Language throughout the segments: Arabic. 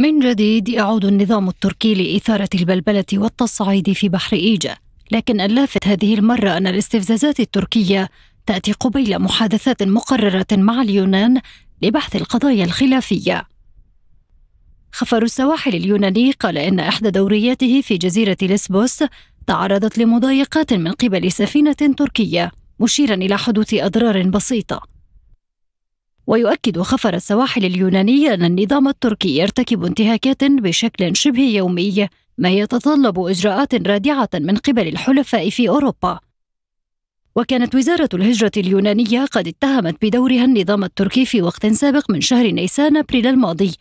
من جديد يعود النظام التركي لإثارة البلبلة والتصعيد في بحر إيجا لكن اللافت هذه المرة أن الاستفزازات التركية تأتي قبيل محادثات مقررة مع اليونان لبحث القضايا الخلافية خفر السواحل اليوناني قال إن إحدى دورياته في جزيرة ليسبوس تعرضت لمضايقات من قبل سفينة تركية مشيرا إلى حدوث أضرار بسيطة ويؤكد خفر السواحل اليوناني أن النظام التركي يرتكب انتهاكات بشكل شبه يومي ما يتطلب إجراءات رادعة من قبل الحلفاء في أوروبا وكانت وزارة الهجرة اليونانية قد اتهمت بدورها النظام التركي في وقت سابق من شهر نيسان أبريل الماضي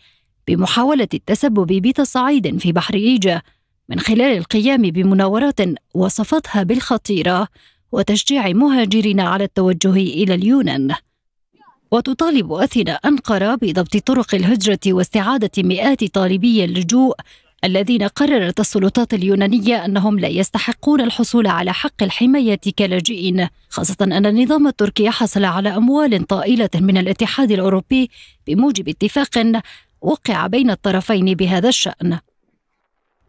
بمحاولة التسبب بتصعيد في بحر إيجا من خلال القيام بمناورات وصفتها بالخطيرة وتشجيع مهاجرين على التوجه إلى اليونان وتطالب أثينا أنقرة بضبط طرق الهجرة واستعادة مئات طالبي اللجوء الذين قررت السلطات اليونانية أنهم لا يستحقون الحصول على حق الحماية كلاجئين خاصة أن النظام التركي حصل على أموال طائلة من الاتحاد الأوروبي بموجب اتفاق وقع بين الطرفين بهذا الشأن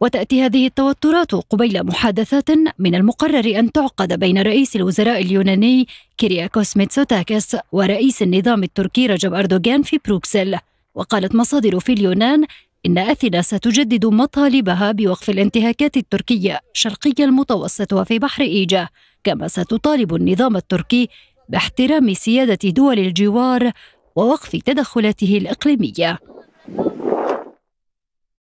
وتأتي هذه التوترات قبيل محادثات من المقرر أن تعقد بين رئيس الوزراء اليوناني كيرياكوس ميتسوتاكس ورئيس النظام التركي رجب أردوغان في بروكسل وقالت مصادر في اليونان إن أثينا ستجدد مطالبها بوقف الانتهاكات التركية شرقي المتوسط وفي بحر إيجا كما ستطالب النظام التركي باحترام سيادة دول الجوار ووقف تدخلاته الإقليمية